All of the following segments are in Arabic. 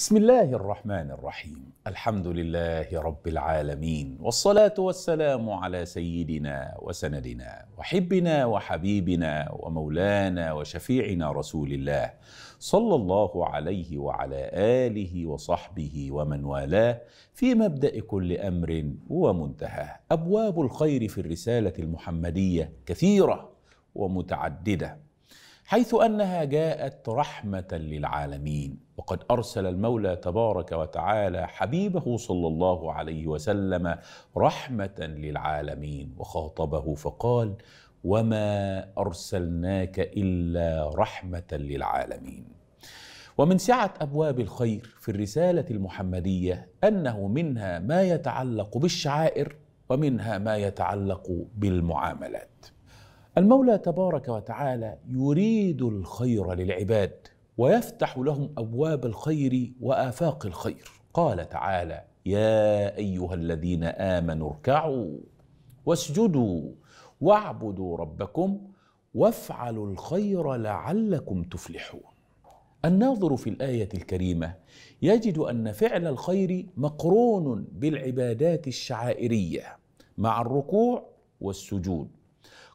بسم الله الرحمن الرحيم الحمد لله رب العالمين والصلاه والسلام على سيدنا وسندنا وحبنا وحبيبنا ومولانا وشفيعنا رسول الله صلى الله عليه وعلى اله وصحبه ومن والاه في مبدا كل امر ومنتهاه ابواب الخير في الرساله المحمديه كثيره ومتعدده حيث انها جاءت رحمه للعالمين وقد ارسل المولى تبارك وتعالى حبيبه صلى الله عليه وسلم رحمه للعالمين وخاطبه فقال وما ارسلناك الا رحمه للعالمين ومن سعه ابواب الخير في الرساله المحمديه انه منها ما يتعلق بالشعائر ومنها ما يتعلق بالمعاملات المولى تبارك وتعالى يريد الخير للعباد ويفتح لهم ابواب الخير وافاق الخير قال تعالى يا ايها الذين امنوا اركعوا واسجدوا واعبدوا ربكم وافعلوا الخير لعلكم تفلحون الناظر في الايه الكريمه يجد ان فعل الخير مقرون بالعبادات الشعائريه مع الركوع والسجود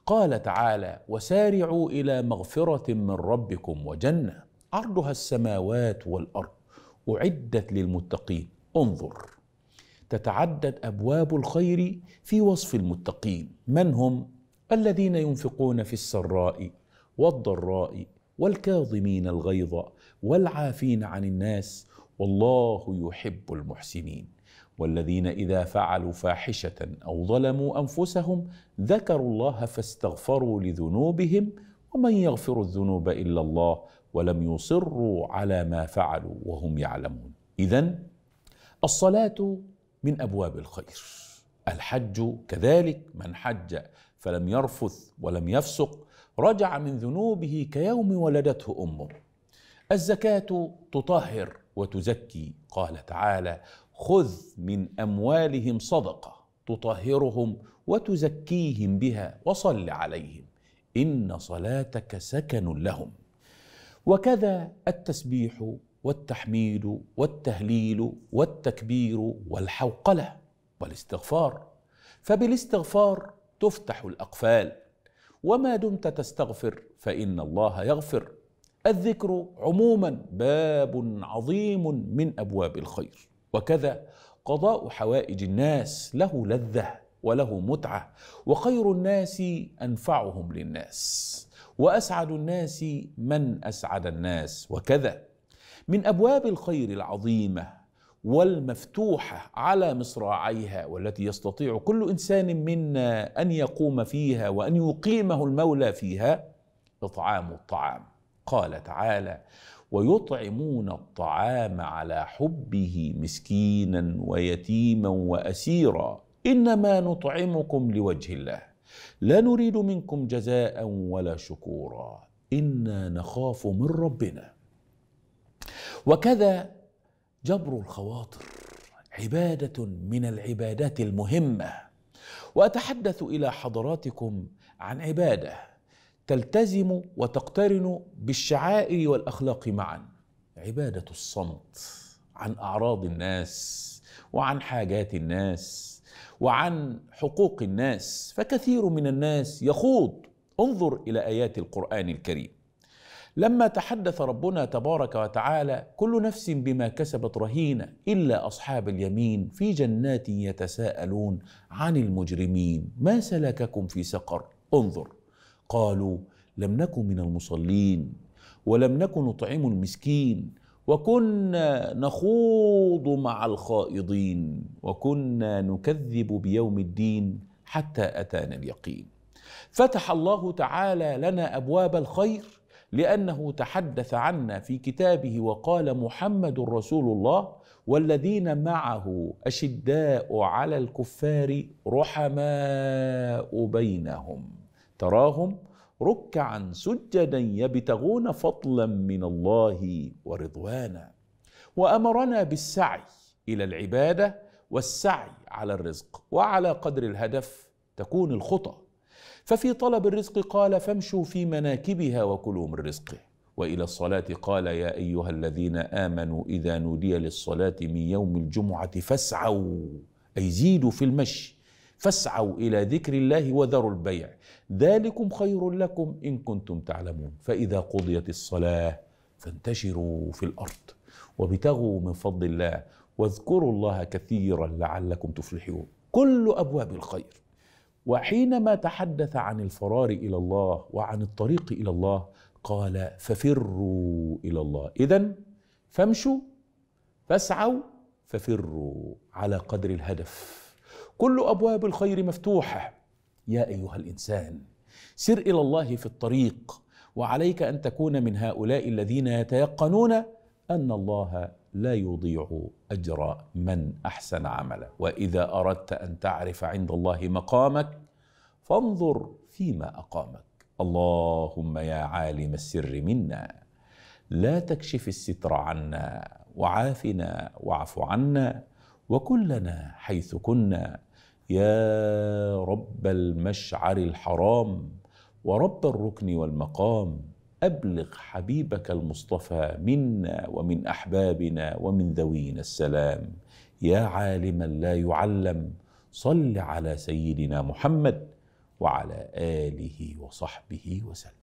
قال تعالى وسارعوا الى مغفره من ربكم وجنه عرضها السماوات والارض اعدت للمتقين انظر تتعدد ابواب الخير في وصف المتقين من هم الذين ينفقون في السراء والضراء والكاظمين الغيظ والعافين عن الناس والله يحب المحسنين والذين اذا فعلوا فاحشه او ظلموا انفسهم ذكروا الله فاستغفروا لذنوبهم ومن يغفر الذنوب الا الله ولم يصروا على ما فعلوا وهم يعلمون اذا الصلاه من ابواب الخير الحج كذلك من حج فلم يرفث ولم يفسق رجع من ذنوبه كيوم ولدته امه الزكاه تطهر وتزكي قال تعالى خذ من اموالهم صدقه تطهرهم وتزكيهم بها وصل عليهم ان صلاتك سكن لهم وكذا التسبيح والتحميد والتهليل والتكبير والحوقله والاستغفار فبالاستغفار تفتح الاقفال وما دمت تستغفر فان الله يغفر الذكر عموما باب عظيم من ابواب الخير وكذا قضاء حوائج الناس له لذه وله متعه وخير الناس انفعهم للناس واسعد الناس من اسعد الناس وكذا من ابواب الخير العظيمه والمفتوحه على مصراعيها والتي يستطيع كل انسان منا ان يقوم فيها وان يقيمه المولى فيها اطعام الطعام قال تعالى ويطعمون الطعام على حبه مسكينا ويتيما واسيرا انما نطعمكم لوجه الله لا نريد منكم جزاء ولا شكورا انا نخاف من ربنا وكذا جبر الخواطر عباده من العبادات المهمه واتحدث الى حضراتكم عن عباده تلتزم وتقترن بالشعائر والاخلاق معا عباده الصمت عن اعراض الناس وعن حاجات الناس وعن حقوق الناس فكثير من الناس يخوض انظر الى ايات القران الكريم لما تحدث ربنا تبارك وتعالى كل نفس بما كسبت رهينه الا اصحاب اليمين في جنات يتساءلون عن المجرمين ما سلككم في سقر انظر قالوا لم نكن من المصلين ولم نكن نطعم المسكين وكنا نخوض مع الخائضين وكنا نكذب بيوم الدين حتى اتانا اليقين فتح الله تعالى لنا ابواب الخير لانه تحدث عنا في كتابه وقال محمد رسول الله والذين معه اشداء على الكفار رحماء بينهم تراهم ركعا سجدا يبتغون فضلا من الله ورضوانا وامرنا بالسعي الى العباده والسعي على الرزق وعلى قدر الهدف تكون الخطى ففي طلب الرزق قال فامشوا في مناكبها وكلوا من رزقه والى الصلاه قال يا ايها الذين امنوا اذا نودي للصلاه من يوم الجمعه فاسعوا اي زيدوا في المشي فاسعوا إلى ذكر الله وذروا البيع ذلكم خير لكم إن كنتم تعلمون فإذا قضيت الصلاة فانتشروا في الأرض وابتغوا من فضل الله واذكروا الله كثيرا لعلكم تفلحون كل أبواب الخير وحينما تحدث عن الفرار إلى الله وعن الطريق إلى الله قال ففروا إلى الله إذا فامشوا فاسعوا ففروا على قدر الهدف كل ابواب الخير مفتوحه يا ايها الانسان سر الى الله في الطريق وعليك ان تكون من هؤلاء الذين يتيقنون ان الله لا يضيع اجر من احسن عملا واذا اردت ان تعرف عند الله مقامك فانظر فيما اقامك اللهم يا عالم السر منا لا تكشف الستر عنا وعافنا واعف عنا وكلنا حيث كنا يا رب المشعر الحرام ورب الركن والمقام ابلغ حبيبك المصطفى منا ومن احبابنا ومن ذوينا السلام يا عالما لا يعلم صل على سيدنا محمد وعلى اله وصحبه وسلم